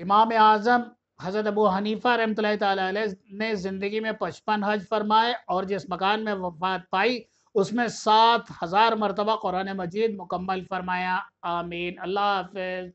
इमाम आज़म हज़रत अबू हनीफ़ा रहमत ने ज़िंदगी में पचपन हज फरमाए और जिस मकान में वफात पाई उसमें सात हज़ार मरतबा कुरान मजीद मुकम्मल फरमाया आमीन अल्लाह हाफ